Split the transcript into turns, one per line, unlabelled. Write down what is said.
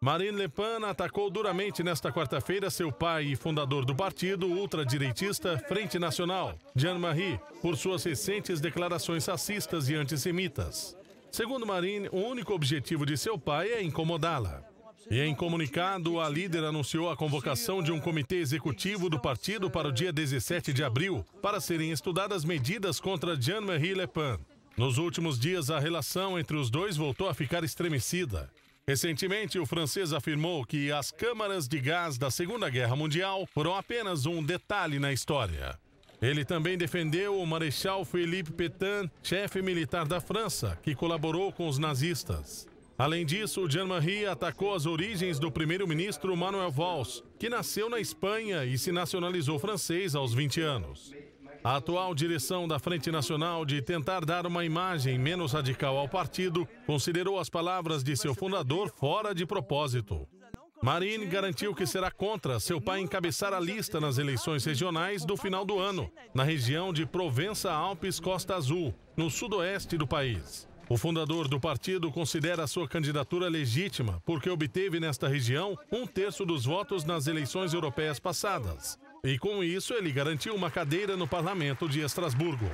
Marine Le Pen atacou duramente nesta quarta-feira seu pai e fundador do partido ultradireitista Frente Nacional, Jean-Marie, por suas recentes declarações racistas e antissemitas. Segundo Marine, o único objetivo de seu pai é incomodá-la. E em comunicado, a líder anunciou a convocação de um comitê executivo do partido para o dia 17 de abril, para serem estudadas medidas contra Jean-Marie Le Pen. Nos últimos dias, a relação entre os dois voltou a ficar estremecida. Recentemente, o francês afirmou que as câmaras de gás da Segunda Guerra Mundial foram apenas um detalhe na história. Ele também defendeu o Marechal Philippe Pétain, chefe militar da França, que colaborou com os nazistas. Além disso, Jean-Marie atacou as origens do primeiro-ministro Manuel Valls, que nasceu na Espanha e se nacionalizou francês aos 20 anos. A atual direção da Frente Nacional de tentar dar uma imagem menos radical ao partido considerou as palavras de seu fundador fora de propósito. Marine garantiu que será contra seu pai encabeçar a lista nas eleições regionais do final do ano, na região de Provença Alpes Costa Azul, no sudoeste do país. O fundador do partido considera sua candidatura legítima porque obteve nesta região um terço dos votos nas eleições europeias passadas. E com isso, ele garantiu uma cadeira no parlamento de Estrasburgo.